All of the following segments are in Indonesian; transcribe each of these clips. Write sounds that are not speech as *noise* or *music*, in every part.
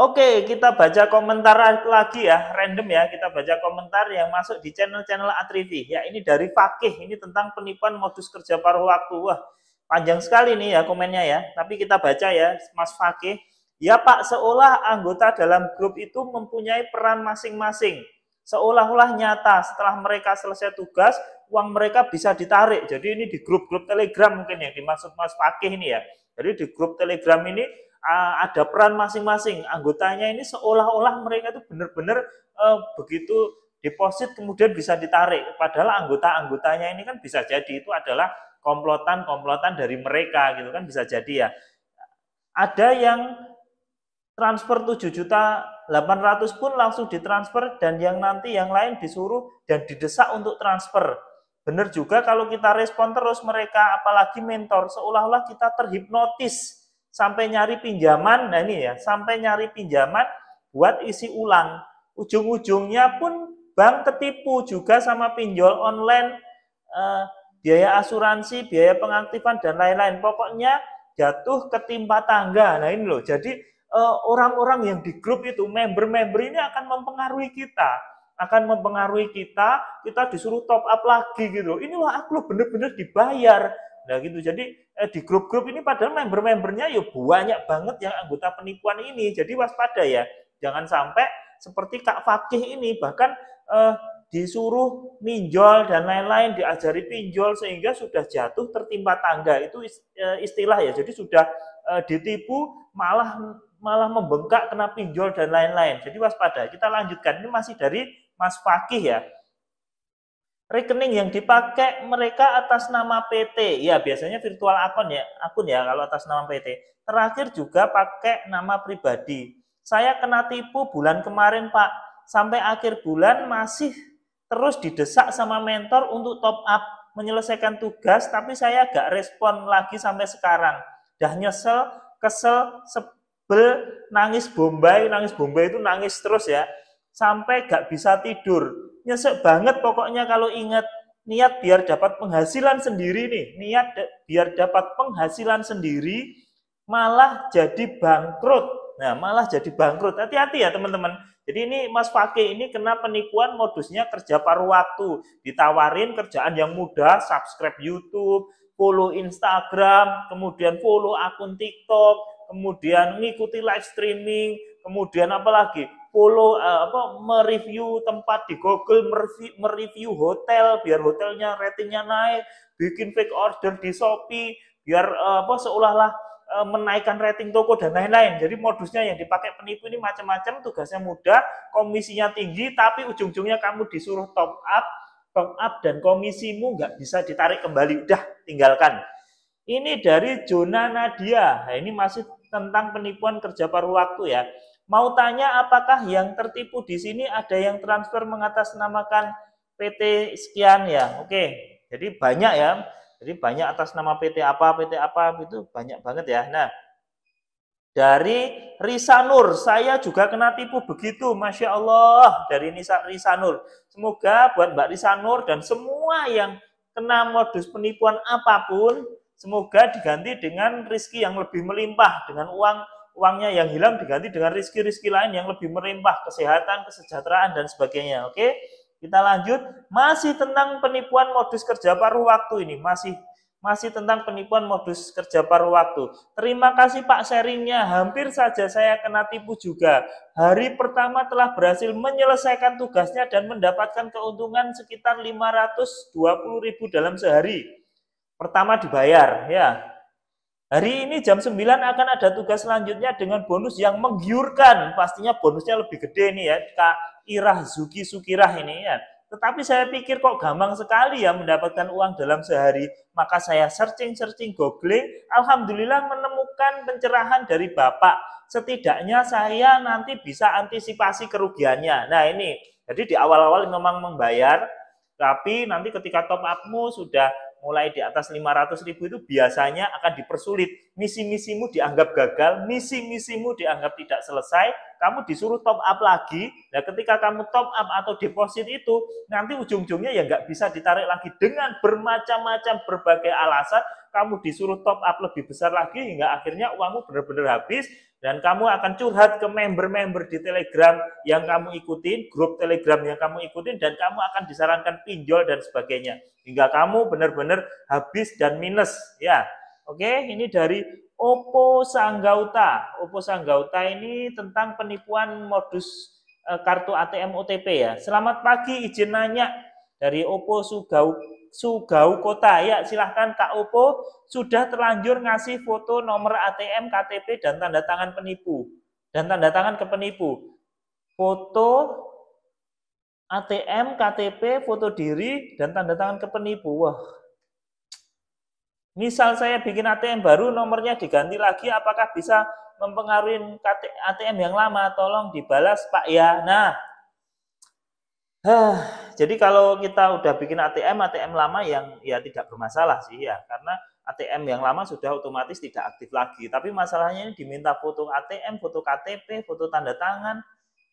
Oke, kita baca komentar lagi ya, random ya. Kita baca komentar yang masuk di channel-channel Atrivi. Ya, ini dari Fakih, ini tentang penipuan modus kerja paruh waktu. Wah, panjang sekali nih ya komennya ya. Tapi kita baca ya, Mas Fakih. Ya Pak, seolah anggota dalam grup itu mempunyai peran masing-masing. Seolah-olah nyata setelah mereka selesai tugas, uang mereka bisa ditarik. Jadi ini di grup-grup Telegram mungkin yang dimaksud Mas Fakih ini ya. Jadi di grup Telegram ini ada peran masing-masing anggotanya ini seolah-olah mereka itu benar-benar uh, begitu deposit kemudian bisa ditarik padahal anggota-anggotanya ini kan bisa jadi itu adalah komplotan-komplotan dari mereka gitu kan bisa jadi ya ada yang transfer 7 juta 800 pun langsung ditransfer dan yang nanti yang lain disuruh dan didesak untuk transfer benar juga kalau kita respon terus mereka apalagi mentor seolah-olah kita terhipnotis sampai nyari pinjaman, nah ini ya, sampai nyari pinjaman buat isi ulang. Ujung-ujungnya pun bank ketipu juga sama pinjol online, eh, biaya asuransi, biaya pengaktifan, dan lain-lain. Pokoknya jatuh ketimpa tangga. Nah ini loh, jadi eh, orang-orang yang di grup itu, member-member ini akan mempengaruhi kita akan mempengaruhi kita, kita disuruh top up lagi gitu. Inilah aku bener-bener dibayar. Nah gitu. Jadi eh, di grup-grup ini padahal member-membernya ya banyak banget yang anggota penipuan ini. Jadi waspada ya, jangan sampai seperti Kak Fakih ini bahkan eh, disuruh pinjol dan lain-lain diajari pinjol sehingga sudah jatuh tertimpa tangga itu eh, istilah ya jadi sudah eh, ditipu malah malah membengkak kena pinjol dan lain-lain jadi waspada kita lanjutkan ini masih dari Mas Fakih ya rekening yang dipakai mereka atas nama PT. Ya, biasanya virtual account ya, akun ya kalau atas nama PT. Terakhir juga pakai nama pribadi. Saya kena tipu bulan kemarin, Pak. Sampai akhir bulan masih terus didesak sama mentor untuk top up menyelesaikan tugas, tapi saya gak respon lagi sampai sekarang. Dah nyesel, kesel, sebel, nangis bombay, nangis bombay itu nangis terus ya. Sampai gak bisa tidur nyesek banget pokoknya kalau ingat niat biar dapat penghasilan sendiri nih, niat biar dapat penghasilan sendiri malah jadi bangkrut. Nah, malah jadi bangkrut. Hati-hati ya teman-teman. Jadi ini Mas Fakih ini kena penipuan modusnya kerja paruh waktu. Ditawarin kerjaan yang mudah, subscribe YouTube, follow Instagram, kemudian follow akun TikTok, kemudian ngikuti live streaming, kemudian apa lagi? Polo eh, apa mereview tempat di Google, mereview, mereview hotel biar hotelnya ratingnya naik, bikin fake order di Shopee biar eh, apa seolah-olah eh, menaikkan rating toko dan lain-lain. Jadi modusnya yang dipakai penipu ini macam-macam, tugasnya mudah, komisinya tinggi, tapi ujung-ujungnya kamu disuruh top up, top up dan komisimu nggak bisa ditarik kembali, udah tinggalkan. Ini dari Jona Nadia. Nah, ini masih tentang penipuan kerja paruh waktu ya. Mau tanya apakah yang tertipu di sini ada yang transfer mengatasnamakan PT sekian ya? Oke. Jadi banyak ya. Jadi banyak atas nama PT apa, PT apa itu banyak banget ya. Nah, dari Nur saya juga kena tipu begitu, Masya Allah, dari Nisa Nur. Semoga buat Mbak Nur dan semua yang kena modus penipuan apapun, semoga diganti dengan rizki yang lebih melimpah, dengan uang uangnya yang hilang diganti dengan rizki-rizki lain yang lebih merimpah, kesehatan, kesejahteraan, dan sebagainya. Oke, kita lanjut. Masih tentang penipuan modus kerja paruh waktu ini, masih masih tentang penipuan modus kerja paruh waktu. Terima kasih Pak sharingnya, hampir saja saya kena tipu juga. Hari pertama telah berhasil menyelesaikan tugasnya dan mendapatkan keuntungan sekitar 520 ribu dalam sehari. Pertama dibayar, ya Hari ini jam 9 akan ada tugas selanjutnya dengan bonus yang menggiurkan. Pastinya bonusnya lebih gede nih ya, Kak Irah Zuki Sukirah ini ya. Tetapi saya pikir kok gampang sekali ya mendapatkan uang dalam sehari. Maka saya searching-searching googling, Alhamdulillah menemukan pencerahan dari Bapak. Setidaknya saya nanti bisa antisipasi kerugiannya. Nah ini, jadi di awal-awal memang membayar, tapi nanti ketika top upmu sudah mulai di atas 500 ribu itu biasanya akan dipersulit. Misi-misimu dianggap gagal, misi-misimu dianggap tidak selesai, kamu disuruh top up lagi. Nah ketika kamu top up atau deposit itu, nanti ujung-ujungnya ya nggak bisa ditarik lagi dengan bermacam-macam berbagai alasan, kamu disuruh top up lebih besar lagi hingga akhirnya uangmu benar-benar habis, dan kamu akan curhat ke member-member di Telegram yang kamu ikutin, grup Telegram yang kamu ikutin, dan kamu akan disarankan pinjol dan sebagainya. Hingga kamu benar-benar habis dan minus. ya. Oke, ini dari Oppo Sanggauta. Oppo Sanggauta ini tentang penipuan modus eh, kartu ATM OTP ya. Selamat pagi, izin nanya dari Oppo Sugau Sugau Kota. Ya, silahkan Kak Opo sudah terlanjur ngasih foto nomor ATM, KTP, dan tanda tangan penipu. Dan tanda tangan ke penipu. Foto ATM, KTP, foto diri, dan tanda tangan ke penipu. Wah, misal saya bikin ATM baru, nomornya diganti lagi, apakah bisa mempengaruhi ATM yang lama? Tolong dibalas Pak ya. Nah, Hah, jadi kalau kita udah bikin ATM, ATM lama yang ya tidak bermasalah sih ya, karena ATM yang lama sudah otomatis tidak aktif lagi. Tapi masalahnya ini diminta foto ATM, foto KTP, foto tanda tangan,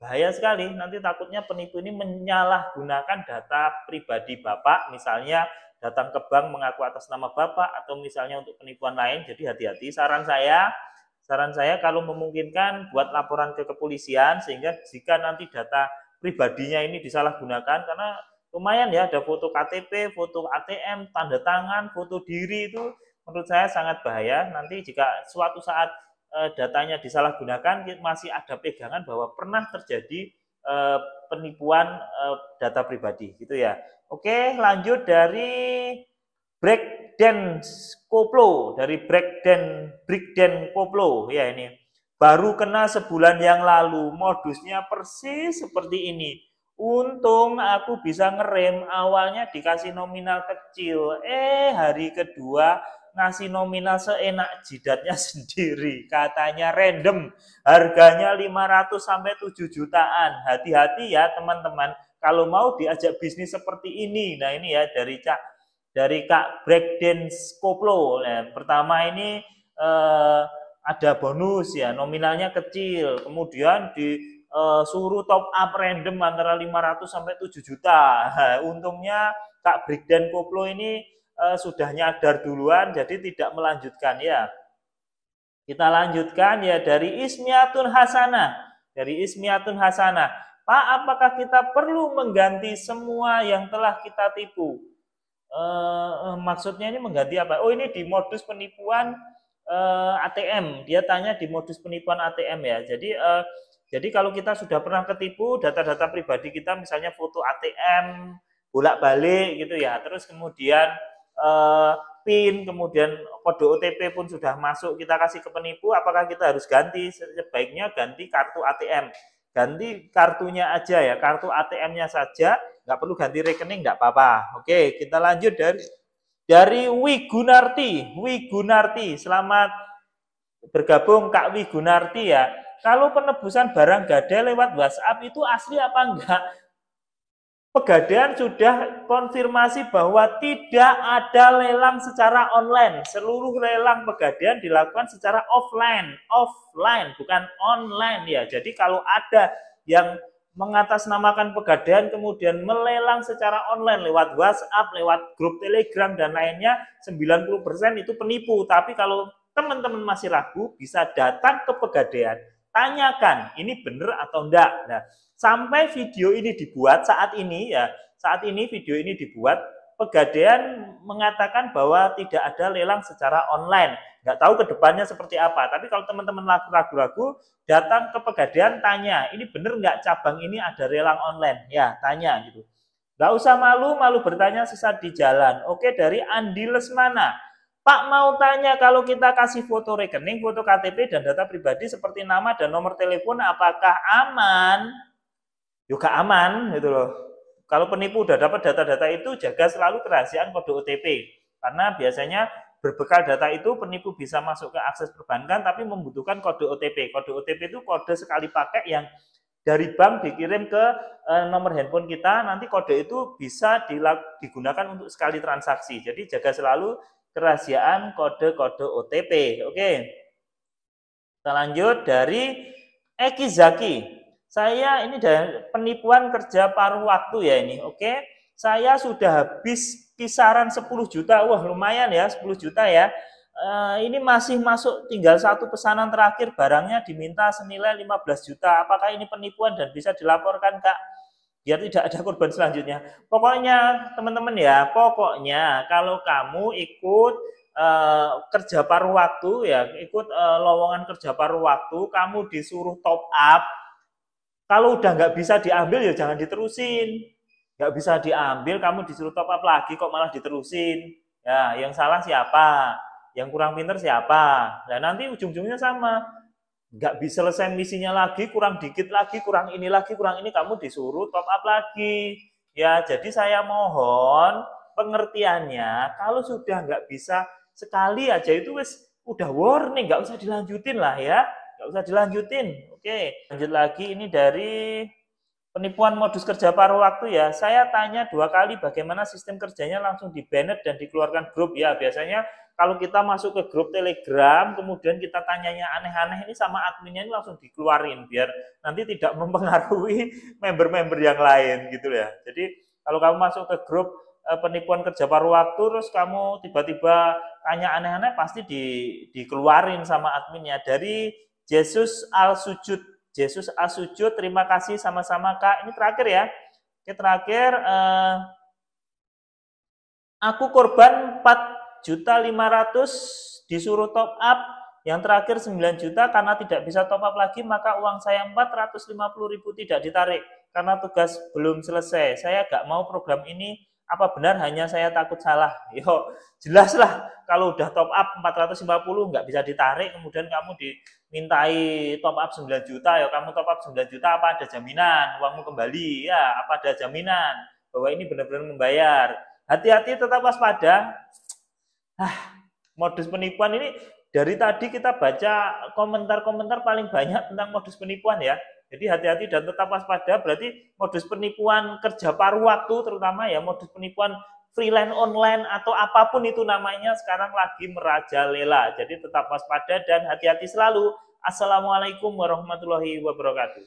bahaya sekali. Nanti takutnya penipu ini menyalahgunakan data pribadi Bapak, misalnya datang ke bank mengaku atas nama Bapak atau misalnya untuk penipuan lain. Jadi hati-hati. Saran saya, saran saya kalau memungkinkan buat laporan ke kepolisian sehingga jika nanti data pribadinya ini disalahgunakan karena lumayan ya ada foto KTP, foto ATM, tanda tangan, foto diri itu menurut saya sangat bahaya. Nanti jika suatu saat eh, datanya disalahgunakan masih ada pegangan bahwa pernah terjadi eh, penipuan eh, data pribadi gitu ya. Oke, lanjut dari break koplo dari break Breakdance koplo ya ini Baru kena sebulan yang lalu, modusnya persis seperti ini. Untung aku bisa ngerem, awalnya dikasih nominal kecil. Eh, hari kedua ngasih nominal seenak jidatnya *laughs* sendiri. Katanya random, harganya 500 sampai 7 jutaan. Hati-hati ya teman-teman, kalau mau diajak bisnis seperti ini. Nah, ini ya dari Cak dari Kak Breakdance Koplo. Nah, pertama ini eh, ada bonus ya, nominalnya kecil. Kemudian disuruh eh, top up random antara 500 sampai 7 juta. *laughs* Untungnya Kak Brigden Koplo ini eh, sudah nyadar duluan jadi tidak melanjutkan ya. Kita lanjutkan ya dari Ismiatun Hasanah. Dari Ismiatun Hasanah. Pak, apakah kita perlu mengganti semua yang telah kita tipu? Uh, maksudnya ini mengganti apa? Oh ini di modus penipuan uh, eh, ATM, dia tanya di modus penipuan ATM ya. Jadi uh, jadi kalau kita sudah pernah ketipu data-data pribadi kita misalnya foto ATM bolak-balik gitu ya. Terus kemudian uh, PIN, kemudian kode OTP pun sudah masuk kita kasih ke penipu, apakah kita harus ganti? Sebaiknya ganti kartu ATM. Ganti kartunya aja ya, kartu ATM-nya saja, nggak perlu ganti rekening, nggak apa-apa. Oke, kita lanjut dari dari Wigunarti. Wigunarti, selamat bergabung Kak Wigunarti ya. Kalau penebusan barang gadai lewat WhatsApp itu asli apa enggak? Pegadaian sudah konfirmasi bahwa tidak ada lelang secara online. Seluruh lelang pegadaian dilakukan secara offline, offline bukan online ya. Jadi kalau ada yang mengatasnamakan pegadaian kemudian melelang secara online lewat WhatsApp, lewat grup Telegram dan lainnya 90% itu penipu. Tapi kalau teman-teman masih ragu bisa datang ke pegadaian, tanyakan ini benar atau enggak. Nah, sampai video ini dibuat saat ini ya, saat ini video ini dibuat pegadaian mengatakan bahwa tidak ada lelang secara online. Nggak tahu ke depannya seperti apa. Tapi kalau teman-teman ragu-ragu, datang ke pegadaian tanya, ini benar nggak cabang ini ada relang online? Ya, tanya gitu. Nggak usah malu, malu bertanya sesat di jalan. Oke, dari Andi Lesmana. Pak mau tanya kalau kita kasih foto rekening, foto KTP dan data pribadi seperti nama dan nomor telepon apakah aman? Juga aman gitu loh. Kalau penipu udah dapat data-data itu jaga selalu kerahasiaan kode OTP karena biasanya berbekal data itu penipu bisa masuk ke akses perbankan tapi membutuhkan kode OTP. Kode OTP itu kode sekali pakai yang dari bank dikirim ke eh, nomor handphone kita. Nanti kode itu bisa digunakan untuk sekali transaksi. Jadi jaga selalu kerahasiaan kode-kode OTP. Oke. Kita lanjut dari Eki Zaki. Saya ini dari penipuan kerja paruh waktu ya ini. Oke. Saya sudah habis kisaran 10 juta, wah lumayan ya 10 juta ya. Eh, ini masih masuk tinggal satu pesanan terakhir barangnya diminta senilai 15 juta. Apakah ini penipuan dan bisa dilaporkan Kak? Biar tidak ada korban selanjutnya. Pokoknya teman-teman ya, pokoknya kalau kamu ikut uh, kerja paruh waktu ya, ikut uh, lowongan kerja paruh waktu, kamu disuruh top up. Kalau udah nggak bisa diambil ya jangan diterusin nggak bisa diambil, kamu disuruh top up lagi kok malah diterusin. Ya, yang salah siapa? Yang kurang pinter siapa? Nah, nanti ujung-ujungnya sama. Nggak bisa selesai misinya lagi, kurang dikit lagi, kurang ini lagi, kurang ini, kamu disuruh top up lagi. Ya, jadi saya mohon pengertiannya, kalau sudah nggak bisa sekali aja itu wes udah warning, nggak usah dilanjutin lah ya. Nggak usah dilanjutin. Oke, lanjut lagi ini dari penipuan modus kerja paruh waktu ya, saya tanya dua kali bagaimana sistem kerjanya langsung di banned dan dikeluarkan grup ya. Biasanya kalau kita masuk ke grup Telegram, kemudian kita tanyanya aneh-aneh ini sama adminnya ini langsung dikeluarin biar nanti tidak *laughs* mempengaruhi member-member yang lain gitu ya. Jadi kalau kamu masuk ke grup eh, penipuan kerja paruh waktu terus kamu tiba-tiba tanya aneh-aneh pasti di, dikeluarin sama adminnya dari Yesus al sujud Yesus asujud, terima kasih sama-sama Kak. Ini terakhir ya. Oke terakhir, eh, aku korban 4 juta 500 disuruh top up, yang terakhir 9 juta karena tidak bisa top up lagi, maka uang saya 450 ribu tidak ditarik karena tugas belum selesai. Saya gak mau program ini apa benar hanya saya takut salah? *laughs* Yo, jelaslah kalau udah top up 450 nggak bisa ditarik, kemudian kamu dimintai top up 9 juta, ya kamu top up 9 juta apa ada jaminan uangmu kembali? Ya, apa ada jaminan bahwa ini benar-benar membayar? Hati-hati tetap waspada. Ah, modus penipuan ini dari tadi kita baca komentar-komentar paling banyak tentang modus penipuan ya. Jadi hati-hati dan tetap waspada berarti modus penipuan kerja paruh waktu terutama ya modus penipuan freelance online atau apapun itu namanya sekarang lagi merajalela. Jadi tetap waspada dan hati-hati selalu. Assalamualaikum warahmatullahi wabarakatuh.